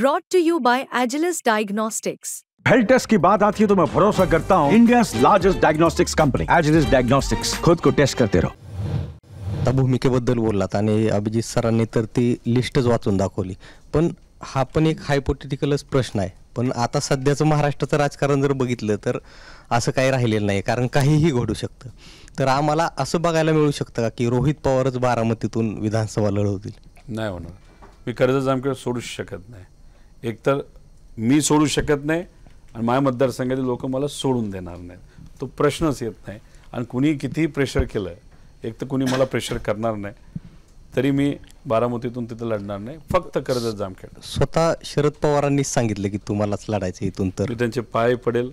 broad to you by Agilus Diagnostics health test की बात आती है तो मैं भरोसा करता हूँ India largest diagnostics company Agilus Diagnostics खुद को टेस्ट करते रहो आता भूमिकेबद्दल बोललात आणि अभिजित सरांनी तर ती लिस्टच वाचून दाखवली पण हा पण एक हायपोटिटिकलच प्रश्न आहे पण आता सध्याचं महाराष्ट्राचं राजकारण जर बघितलं तर असं काही राहिलेलं नाही कारण काहीही घडू शकतं तर आम्हाला असं बघायला मिळू शकतं का की रोहित पवारच बारामतीतून विधानसभा लढवतील नाही होणार मी कर्ज जामखेड सोडूच शकत नाही एक तर मी सोडू शकत नाही आणि माझ्या मतदारसंघातील लोक मला सोडून देणार नाहीत तो प्रश्नच येत नाही आणि कुणी कितीही प्रेशर केलं एक तर कुणी मला प्रेशर करणार नाही तरी मी बारामतीतून तिथं लढणार नाही फक्त कर्ज जामखेड स्वतः शरद पवारांनीच सांगितलं की तुम्हालाच लढायचं इथून तर मी त्यांचे पाय पडेल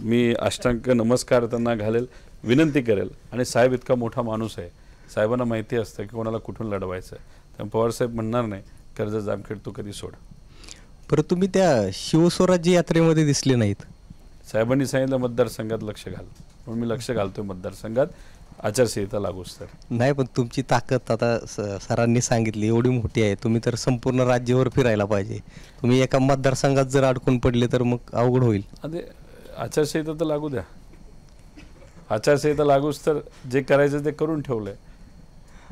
मी अष्टांक नमस्कार त्यांना घालेल विनंती करेल आणि साहेब इतका मोठा माणूस आहे साहेबांना माहिती असतं की कोणाला कुठून लढवायचं आहे त्यामुळे पवारसाहेब म्हणणार नाही कर्ज जामखेड तू कधी सोड परत तुम्ही त्या शिवस्वराज्य यात्रेमध्ये दिसले नाहीत साहेबांनी सांगितलं मतदारसंघात लक्ष घाल म्हणून मी लक्ष घालतोय मतदारसंघात आचारसंहिता लागूच तर नाही पण तुमची ताकद आता सरांनी सांगितली एवढी मोठी आहे तुम्ही तर संपूर्ण राज्यभर फिरायला पाहिजे तुम्ही एका मतदारसंघात जर अडकून पडले तर मग अवघड होईल अरे आचारसंहिता तर लागू द्या आचारसंहिता लागूच तर जे करायचं ते करून ठेवलंय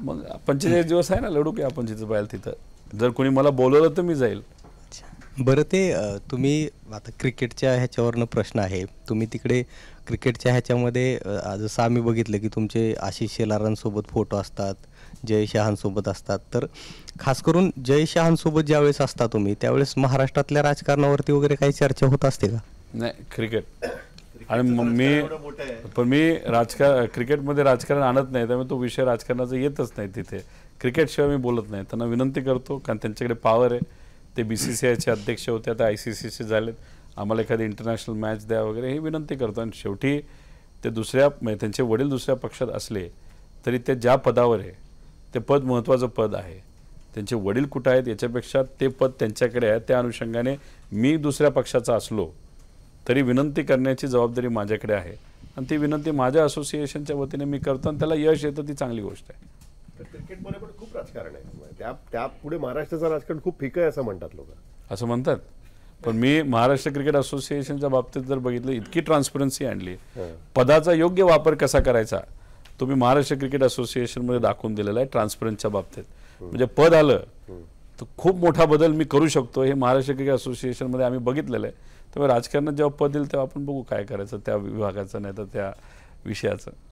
मग पंचेचाळीस दिवस आहे ना लढू की आपण जिथं पाहिजे तिथं जर कोणी मला बोलवलं तर मी जाईल बरं ते तुम्ही आता क्रिकेटच्या ह्याच्यावरनं प्रश्न आहे तुम्ही तिकडे क्रिकेटच्या ह्याच्यामध्ये जसं आम्ही बघितलं की तुमचे आशिष शेलारांसोबत फोटो असतात जय शहांसोबत असतात तर खास करून जय शहांसोबत ज्यावेळेस असता तुम्ही त्यावेळेस महाराष्ट्रातल्या राजकारणावरती वगैरे काही चर्चा होत असते का नाही क्रिकेट आणि मी पण मी राजकार क्रिकेटमध्ये राजकारण आणत नाही त्यामुळे तो विषय राजकारणाचा येतच नाही तिथे क्रिकेटशिवाय मी बोलत नाही त्यांना विनंती करतो कारण त्यांच्याकडे पॉवर आहे ते बी सी सी आयचे अध्यक्ष होते आता आय सी सीचे झालेत आम्हाला एखादी इंटरनॅशनल मॅच द्या वगैरे हे विनंती करतो आणि शेवटी ते दुसऱ्या म्हणजे त्यांचे वडील दुसऱ्या पक्षात असले तरी ते ज्या पदावर आहे ते पद महत्त्वाचं पद आहे त्यांचे वडील कुठं आहेत याच्यापेक्षा ते पद त्यांच्याकडे आहे त्या अनुषंगाने मी दुसऱ्या पक्षाचा असलो तरी विनंती करण्याची जबाबदारी माझ्याकडे आहे आणि ती विनंती माझ्या असोसिएशनच्या वतीने मी करतो आणि त्याला यश येतं ती चांगली गोष्ट आहे राजकारण आहे त्या पुढे महाराष्ट्राचं राजकारण खूप फिक आहे असं म्हणतात लोक असं म्हणतात पण मी महाराष्ट्र क्रिकेट असोसिएशनच्या बाबतीत जर बघितलं इतकी ट्रान्सपरन्सी आणली पदाचा योग्य वापर कसा करायचा तुम्ही महाराष्ट्र क्रिकेट असोसिएशन मध्ये दाखवून दिलेला आहे ट्रान्सपरन्सच्या बाबतीत म्हणजे पद आलं तर खूप मोठा बदल मी करू शकतो हे महाराष्ट्र क्रिकेट असोसिएशन मध्ये आम्ही बघितलेलं आहे तेव्हा राजकारणात जेव्हा पद येईल तेव्हा आपण बघू काय करायचं त्या विभागाचं नाही तर त्या विषयाचं